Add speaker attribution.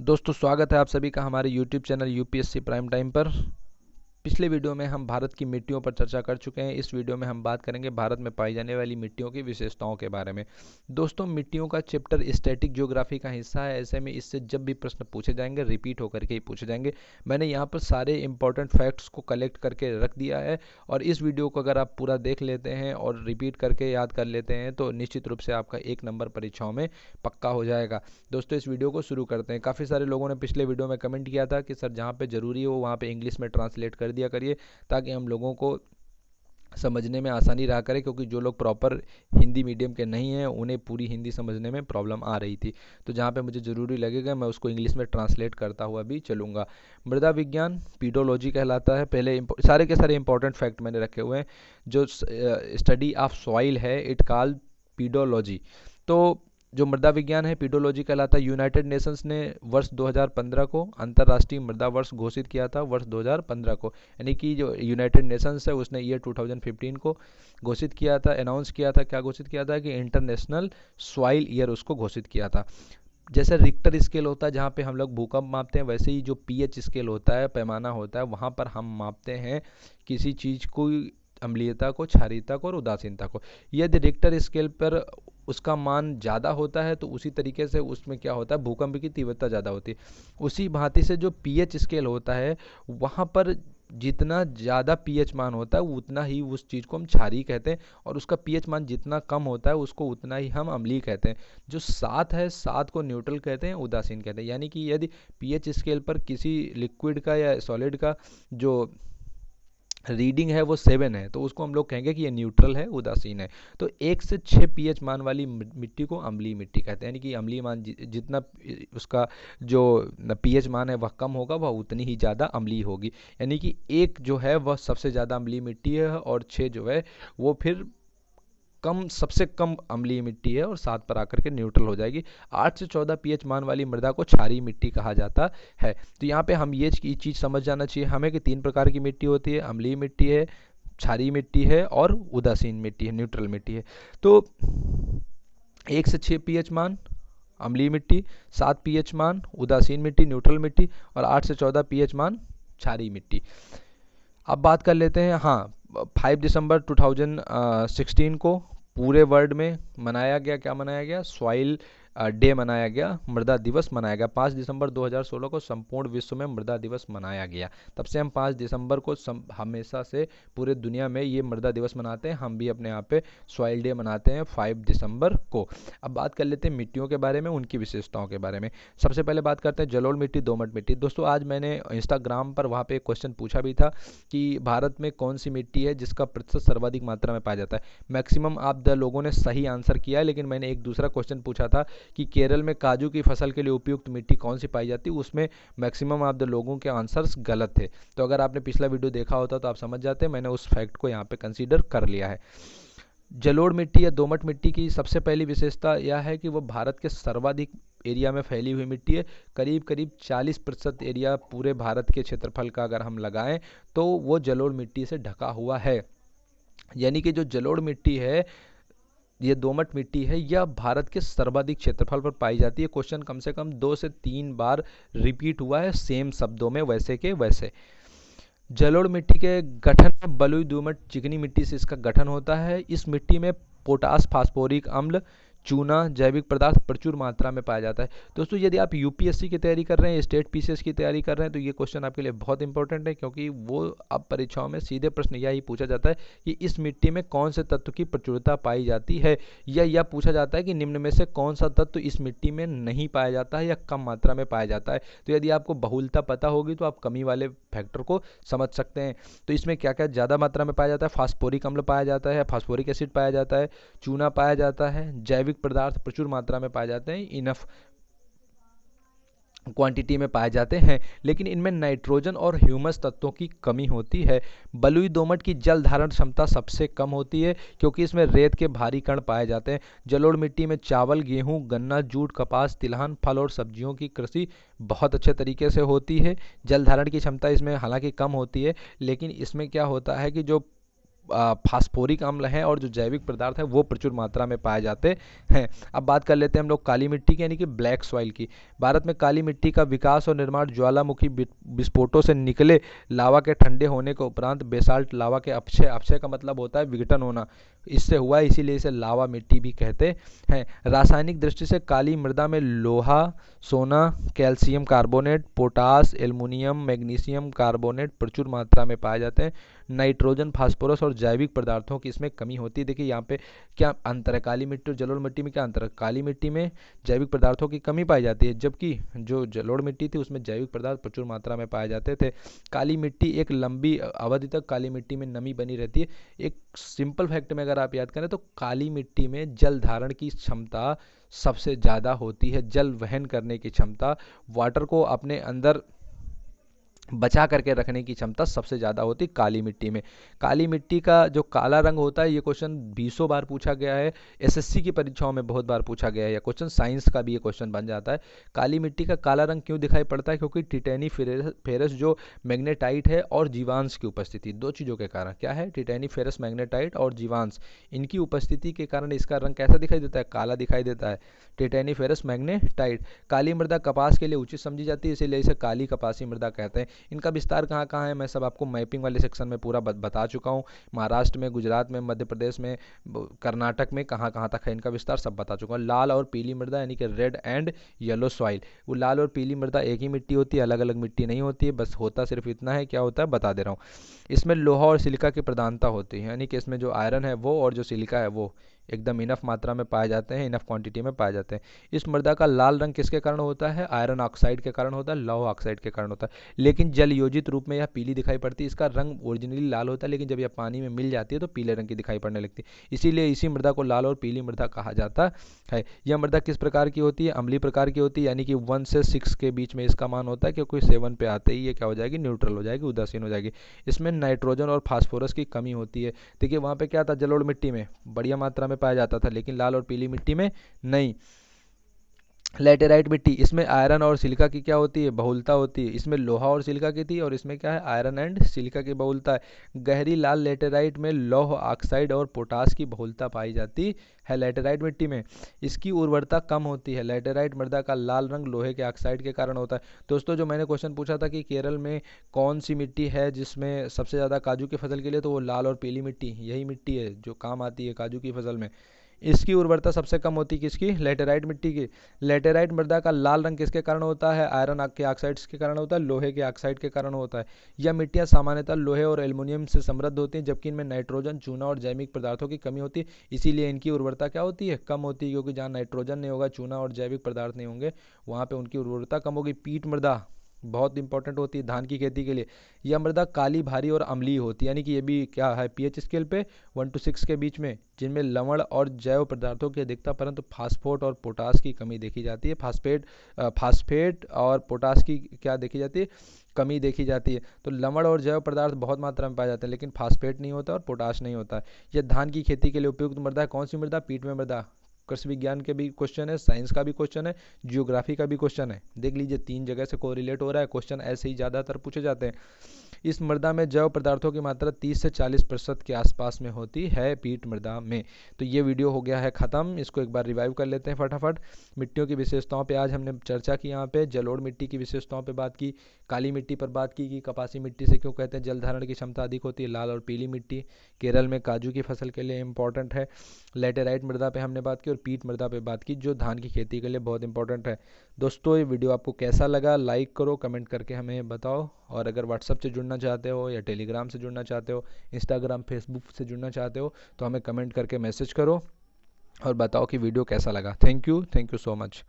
Speaker 1: दोस्तों स्वागत है आप सभी का हमारे YouTube channel UPSC prime time पर पिछले वीडियो में हम भारत की मिट्टियों पर चर्चा कर चुके हैं इस वीडियो में हम बात करेंगे भारत में पाई जाने वाली मिट्टियों की विशेषताओं के बारे में दोस्तों मिट्टियों का चैप्टर स्टैटिक ज्योग्राफी का हिस्सा है ऐसे में इससे जब भी प्रश्न पूछे जाएंगे रिपीट होकर के ही पूछे जाएंगे मैंने यहाँ पर सारे इंपॉर्टेंट फैक्ट्स को कलेक्ट करके रख दिया है और इस वीडियो को अगर आप पूरा देख लेते हैं और रिपीट करके याद कर लेते हैं तो निश्चित रूप से आपका एक नंबर परीक्षाओं में पक्का हो जाएगा दोस्तों इस वीडियो को शुरू करते हैं काफ़ी सारे लोगों ने पिछले वीडियो में कमेंट किया था कि सर जहाँ पर जरूरी हो वहाँ पर इंग्लिश में ट्रांसलेट कर दिया करिए ताकि हम लोगों को समझने में आसानी रहा करे क्योंकि जो लोग प्रॉपर हिंदी मीडियम के नहीं हैं उन्हें पूरी हिंदी समझने में प्रॉब्लम आ रही थी तो जहाँ पे मुझे ज़रूरी लगेगा मैं उसको इंग्लिश में ट्रांसलेट करता हुआ भी चलूँगा मृदा विज्ञान पीडोलॉजी कहलाता है पहले सारे के सारे इंपॉर्टेंट फैक्ट मैंने रखे हुए हैं जो स्टडी ऑफ सॉइल है इट कॉल पीडोलॉजी तो जो मृदा विज्ञान है पीडोलॉजी कहलाता है यूनाइटेड नेशंस ने वर्ष 2015 को अंतर्राष्ट्रीय मृदा वर्ष घोषित किया था वर्ष 2015 को यानी कि जो यूनाइटेड नेशंस है उसने ईयर 2015 को घोषित किया था अनाउंस किया था क्या घोषित किया था कि इंटरनेशनल सॉइल ईयर उसको घोषित किया था जैसे रिक्टर स्केल होता है जहाँ पे हम लोग भूकंप मापते हैं वैसे ही जो पीएच स्केल होता है पैमाना होता है वहाँ पर हम मापते हैं किसी चीज़ को अम्लीयता को क्षारीयता को और उदासीनता को यदि रिक्टर स्केल पर उसका मान ज़्यादा होता है तो उसी तरीके से उसमें क्या होता है भूकंप की तीव्रता ज़्यादा होती है उसी भांति से जो पीएच स्केल होता है वहाँ पर जितना ज़्यादा पीएच मान होता है उतना ही उस चीज़ को हम क्षारी कहते हैं और उसका पीएच मान जितना कम होता है उसको उतना ही हम अम्ली कहते हैं जो सात है सात को न्यूट्रल कहते हैं उदासीन कहते हैं यानी कि यदि पीएच स्केल पर किसी लिक्विड का या सॉलिड का जो रीडिंग है वो सेवन है तो उसको हम लोग कहेंगे कि ये न्यूट्रल है उदासीन है तो एक से छः पीएच मान वाली मिट्टी को अम्ली मिट्टी कहते हैं यानी कि अम्ली मान जितना उसका जो पीएच मान है वह कम होगा वह उतनी ही ज़्यादा अम्ली होगी यानी कि एक जो है वह सबसे ज़्यादा अम्ली मिट्टी है और छः जो है वो फिर कम सबसे कम अम्लीय मिट्टी है और सात पर आकर के न्यूट्रल हो जाएगी आठ से चौदह पीएच मान वाली मृदा को छारी मिट्टी कहा जाता है तो यहाँ पे हम ये चीज़ समझ जाना चाहिए हमें कि तीन प्रकार की मिट्टी होती है अम्लीय मिट्टी है छारी मिट्टी है और उदासीन मिट्टी है न्यूट्रल मिट्टी है तो एक से छः पीएच मान अम्लीय मिट्टी सात पीएच मान उदासीन मिट्टी न्यूट्रल मिट्टी और आठ से चौदह पीएच मान छारी मिट्टी अब बात कर लेते हैं हाँ 5 दिसंबर 2016 को पूरे वर्ल्ड में मनाया गया क्या मनाया गया सॉइल डे मनाया गया मृदा दिवस मनाया गया पाँच दिसंबर 2016 को संपूर्ण विश्व में मृदा दिवस मनाया गया तब से हम पाँच दिसंबर को हमेशा से पूरे दुनिया में ये मृदा दिवस मनाते हैं हम भी अपने यहाँ पे सॉइल डे मनाते हैं फाइव दिसंबर को अब बात कर लेते हैं मिट्टियों के बारे में उनकी विशेषताओं के बारे में सबसे पहले बात करते हैं जलोल मिट्टी दोमट मिट्टी दोस्तों आज मैंने इंस्टाग्राम पर वहाँ पर एक क्वेश्चन पूछा भी था कि भारत में कौन सी मिट्टी है जिसका प्रतिशत सर्वाधिक मात्रा में पाया जाता है मैक्सिमम आप लोगों ने सही आंसर किया लेकिन मैंने एक दूसरा क्वेश्चन पूछा था कि केरल में काजू की फसल के लिए उपयुक्त मिट्टी कौन सी पाई जाती है उसमें मैक्सिमम आप द लोगों के आंसर्स गलत थे तो अगर आपने पिछला वीडियो देखा होता तो आप समझ जाते मैंने उस फैक्ट को यहाँ पर कंसिडर कर लिया है जलोड़ मिट्टी या दोमट मिट्टी की सबसे पहली विशेषता यह है कि वह भारत के सर्वाधिक एरिया में फैली हुई मिट्टी है करीब करीब 40 प्रतिशत एरिया पूरे भारत के क्षेत्रफल का अगर हम लगाएं तो वो जलोड़ मिट्टी से ढका हुआ है यानी कि जो जलोड़ मिट्टी है ये दोमट मिट्टी है यह भारत के सर्वाधिक क्षेत्रफल पर पाई जाती है क्वेश्चन कम से कम दो से तीन बार रिपीट हुआ है सेम शब्दों में वैसे के वैसे जलोड़ मिट्टी के गठन में बलुई दोमट चिकनी मिट्टी से इसका गठन होता है इस मिट्टी में पोटास फास्फोरिक अम्ल चूना जैविक पदार्थ प्रचुर मात्रा में पाया जाता है दोस्तों यदि आप यूपीएससी की तैयारी कर रहे हैं स्टेट पीसीएस की तैयारी कर रहे हैं तो ये क्वेश्चन आपके लिए बहुत इंपॉर्टेंट है क्योंकि वो अब परीक्षाओं में सीधे प्रश्न यही पूछा जाता है कि इस मिट्टी में कौन से तत्व की प्रचुरता पाई जाती है या यह पूछा जाता है कि निम्न में से कौन सा तत्व इस मिट्टी में नहीं पाया जाता है या कम मात्रा में पाया जाता है तो यदि आपको बहुलता पता होगी तो आप कमी वाले फैक्टर को समझ सकते हैं तो इसमें क्या क्या ज़्यादा मात्रा में पाया जाता है फास्फोरिक अम्ल पाया जाता है फास्फोरिक एसिड पाया जाता है चूना पाया जाता है जैविक जैविक पदार्थ प्रचुर मात्रा में पाए जाते हैं इनफ क्वांटिटी में पाए जाते हैं लेकिन इनमें नाइट्रोजन और ह्यूमस तत्वों की कमी होती है बलुई दोमट की जल धारण क्षमता सबसे कम होती है क्योंकि इसमें रेत के भारी कण पाए जाते हैं जलोड़ मिट्टी में चावल गेहूं गन्ना जूट कपास तिलहन फल और सब्जियों की कृषि बहुत अच्छे तरीके से होती है जल धारण की क्षमता इसमें हालांकि कम होती है लेकिन इसमें क्या होता है कि जो फास्फोरिक अम्ल है और जो जैविक पदार्थ है वो प्रचुर मात्रा में पाए जाते हैं अब बात कर लेते हैं हम लोग काली मिट्टी की यानी कि ब्लैक सॉइल की भारत में काली मिट्टी का विकास और निर्माण ज्वालामुखी विस्फोटों से निकले लावा के ठंडे होने के उपरांत बेसाल्ट लावा के अपक्षय अपक्षय का मतलब होता है विघटन होना इससे हुआ इसीलिए इसे लावा मिट्टी भी कहते हैं रासायनिक दृष्टि से काली मृदा में लोहा सोना calcium carbonate potash aluminium magnesium carbonate प्रचुर मात्रा में पाए जाते हैं नाइट्रोजन फास्फोरस और जैविक पदार्थों की इसमें कमी होती है देखिए यहाँ पे क्या अंतर काली मिट्टी और जलोड़ मिट्टी में क्या अंतर काली मिट्टी में जैविक पदार्थों की कमी पाई जाती है जबकि जो जलोड़ मिट्टी थी उसमें जैविक पदार्थ प्रचुर मात्रा में पाए जाते थे काली मिट्टी एक लंबी अवधि तक काली मिट्टी में नमी बनी रहती है एक सिंपल फैक्ट में अगर आप याद करें तो काली मिट्टी में जल धारण की क्षमता सबसे ज़्यादा होती है जल वहन करने की क्षमता वाटर को अपने अंदर बचा करके रखने की क्षमता सबसे ज़्यादा होती है काली मिट्टी में काली मिट्टी का जो काला रंग होता है ये क्वेश्चन बीसों बार पूछा गया है एसएससी की परीक्षाओं में बहुत बार पूछा गया है या क्वेश्चन साइंस का भी ये क्वेश्चन बन जाता है काली मिट्टी का काला रंग क्यों दिखाई पड़ता है क्योंकि टिटैनी फेरस जो मैग्नेटाइट है और जीवांश की उपस्थिति दो चीज़ों के कारण क्या है टिटैनी फेरस मैग्नेटाइट और जीवांश इनकी उपस्थिति के कारण इसका रंग कैसा दिखाई देता है काला दिखाई देता है टिटैनी फेरस मैग्नेटाइट काली मृदा कपास के लिए उचित समझी जाती है इसीलिए इसे काली कपासी मृदा कहते हैं इनका विस्तार कहाँ कहाँ है मैं सब आपको मैपिंग वाले सेक्शन में पूरा बता चुका हूँ महाराष्ट्र में गुजरात में मध्य प्रदेश में कर्नाटक में कहाँ कहाँ तक है इनका विस्तार सब बता चुका हूँ लाल और पीली मृदा यानी कि रेड एंड येलो सॉइल वो लाल और पीली मृदा एक ही मिट्टी होती है अलग अलग मिट्टी नहीं होती है बस होता सिर्फ इतना है क्या होता है बता दे रहा हूँ इसमें लोहा और सिलिका की प्रधानता होती है यानी कि इसमें जो आयरन है वो और जो सिलिका है वो एकदम इनफ मात्रा में पाए जाते हैं इनफ क्वांटिटी में पाए जाते हैं इस मृदा का लाल रंग किसके कारण होता है आयरन ऑक्साइड के कारण होता है लौह ऑक्साइड के कारण होता है लेकिन जल योजित रूप में यह पीली दिखाई पड़ती है इसका रंग ओरिजिनली लाल होता है लेकिन जब यह पानी में मिल जाती है तो पीले रंग की दिखाई पड़ने लगती है इसीलिए इसी मृदा को लाल और पीली मृदा कहा जाता है यह मृदा किस प्रकार की होती है अमली प्रकार की होती है यानी कि वन से सिक्स के बीच में इसका मान होता है क्योंकि सेवन पे आते ही ये क्या हो जाएगी न्यूट्रल हो जाएगी उदासीन हो जाएगी इसमें नाइट्रोजन और फॉस्फोरस की कमी होती है देखिए वहाँ पर क्या था जलोड़ मिट्टी में बढ़िया मात्रा में में पाया जाता था लेकिन लाल और पीली मिट्टी में नहीं लेटेराइट मिट्टी इसमें आयरन और सिलिका की क्या होती है बहुलता होती है इसमें लोहा और सिलिका की थी और इसमें क्या है आयरन एंड सिलिका की बहुलता है गहरी लाल लेटेराइट में लोह ऑक्साइड और पोटास की बहुलता पाई जाती है लेटेराइट मिट्टी में इसकी उर्वरता कम होती है लेटेराइट मृदा का लाल रंग लोहे के ऑक्साइड के कारण होता है दोस्तों जो मैंने क्वेश्चन पूछा था कि केरल में कौन सी मिट्टी है जिसमें सबसे ज़्यादा काजू की फसल के लिए तो वो लाल और पीली मिट्टी यही मिट्टी है जो काम आती है काजू की फसल में इसकी उर्वरता सबसे कम होती किसकी लेटेराइट मिट्टी की लेटेराइट मृदा का लाल रंग किसके कारण होता है आयरन के ऑक्साइड्स के कारण होता है लोहे के ऑक्साइड के कारण होता है यह मिट्टियाँ सामान्यतः लोहे और एल्युमिनियम से समृद्ध होती हैं जबकि इनमें नाइट्रोजन चूना और जैविक पदार्थों की कमी होती है इसीलिए इनकी उर्वरता क्या होती है कम होती है क्योंकि जहाँ नाइट्रोजन नहीं होगा चूना और जैविक पदार्थ नहीं होंगे वहाँ पर उनकी उर्वरता कम होगी पीट मृदा बहुत इंपॉर्टेंट होती है धान की खेती के लिए यह मृदा काली भारी और अम्लीय होती है यानी कि ये भी क्या है पीएच स्केल पे वन टू सिक्स के बीच में जिनमें लवण और जैव पदार्थों की अधिकता परंतु फास्फोट और पोटास की कमी देखी जाती है फास्फेट फास्फेट और पोटास की क्या देखी जाती है कमी देखी जाती है तो लवण और जैव पदार्थ बहुत मात्रा में पाए जाते हैं लेकिन फास्फेट नहीं होता और पोटास नहीं होता है यह धान की खेती के लिए उपयुक्त मृदा कौन सी मृदा पीट में मृदा कृषि विज्ञान के भी क्वेश्चन है साइंस का भी क्वेश्चन है जियोग्राफी का भी क्वेश्चन है देख लीजिए तीन जगह से कोरिलेट हो रहा है क्वेश्चन ऐसे ही ज़्यादातर पूछे जाते हैं इस मृदा में जैव पदार्थों की मात्रा 30 से 40 प्रतिशत के आसपास में होती है पीट मृदा में तो ये वीडियो हो गया है ख़त्म इसको एक बार रिवाइव कर लेते हैं फटाफट मिट्टियों की विशेषताओं पर आज हमने चर्चा की यहाँ पे जलोड़ मिट्टी की विशेषताओं पर बात की काली मिट्टी पर बात की कि कपासी मिट्टी से क्यों कहते हैं जल धारण की क्षमता अधिक होती है लाल और पीली मिट्टी केरल में काजू की फसल के लिए इंपॉर्टेंट है लेटेराइट मृदा पे हमने बात की और पीट मृदा पे बात की जो धान की खेती के लिए बहुत इंपॉर्टेंट है दोस्तों ये वीडियो आपको कैसा लगा लाइक करो कमेंट करके हमें बताओ और अगर व्हाट्सअप से जुड़ना चाहते हो या टेलीग्राम से जुड़ना चाहते हो इंस्टाग्राम फेसबुक से जुड़ना चाहते हो तो हमें कमेंट करके मैसेज करो और बताओ कि वीडियो कैसा लगा thank you thank you so much